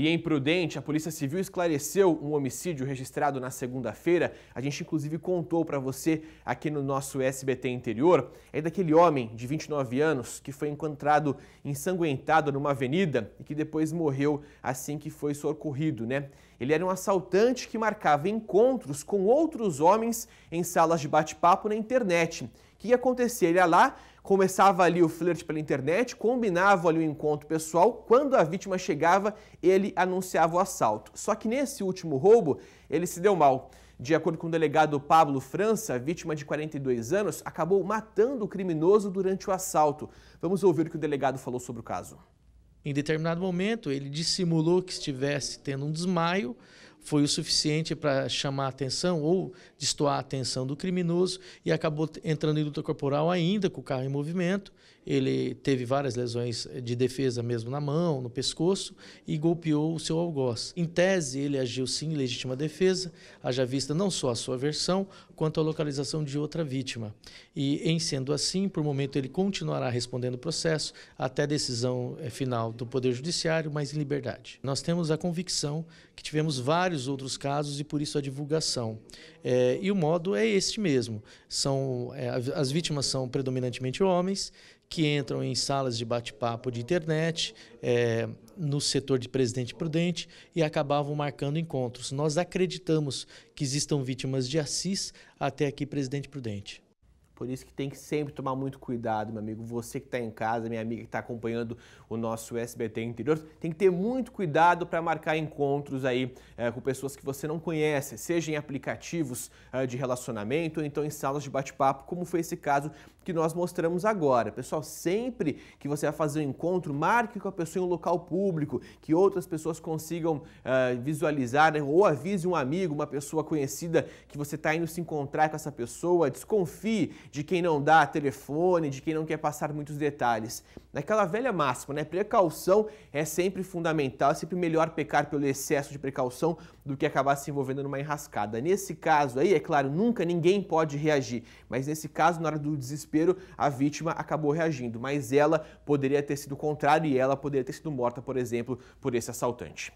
E em Prudente, a Polícia Civil esclareceu um homicídio registrado na segunda-feira. A gente inclusive contou para você aqui no nosso SBT Interior, é daquele homem de 29 anos que foi encontrado ensanguentado numa avenida e que depois morreu assim que foi socorrido, né? Ele era um assaltante que marcava encontros com outros homens em salas de bate-papo na internet. O que acontecia? Ele ia lá, começava ali o flerte pela internet, combinava ali o encontro pessoal. Quando a vítima chegava, ele anunciava o assalto. Só que nesse último roubo, ele se deu mal. De acordo com o delegado Pablo França, vítima de 42 anos, acabou matando o criminoso durante o assalto. Vamos ouvir o que o delegado falou sobre o caso. Em determinado momento, ele dissimulou que estivesse tendo um desmaio foi o suficiente para chamar a atenção ou destoar a atenção do criminoso e acabou entrando em luta corporal ainda com o carro em movimento. Ele teve várias lesões eh, de defesa mesmo na mão, no pescoço e golpeou o seu algoz. Em tese, ele agiu sim em legítima defesa, haja vista não só a sua versão, quanto a localização de outra vítima. E, em sendo assim, por momento ele continuará respondendo o processo até decisão eh, final do Poder Judiciário, mas em liberdade. Nós temos a convicção que tivemos várias vários outros casos e por isso a divulgação. É, e o modo é este mesmo. São, é, as vítimas são predominantemente homens que entram em salas de bate-papo de internet, é, no setor de Presidente Prudente e acabavam marcando encontros. Nós acreditamos que existam vítimas de Assis até aqui Presidente Prudente. Por isso que tem que sempre tomar muito cuidado, meu amigo. Você que está em casa, minha amiga que está acompanhando o nosso SBT Interior, tem que ter muito cuidado para marcar encontros aí é, com pessoas que você não conhece, seja em aplicativos é, de relacionamento ou então em salas de bate-papo, como foi esse caso que nós mostramos agora. Pessoal, sempre que você vai fazer um encontro, marque com a pessoa em um local público, que outras pessoas consigam é, visualizar né, ou avise um amigo, uma pessoa conhecida que você está indo se encontrar com essa pessoa, desconfie de quem não dá telefone, de quem não quer passar muitos detalhes. Naquela velha máxima, né? Precaução é sempre fundamental, é sempre melhor pecar pelo excesso de precaução do que acabar se envolvendo numa enrascada. Nesse caso aí, é claro, nunca ninguém pode reagir, mas nesse caso, na hora do desespero, a vítima acabou reagindo, mas ela poderia ter sido o contrário e ela poderia ter sido morta, por exemplo, por esse assaltante.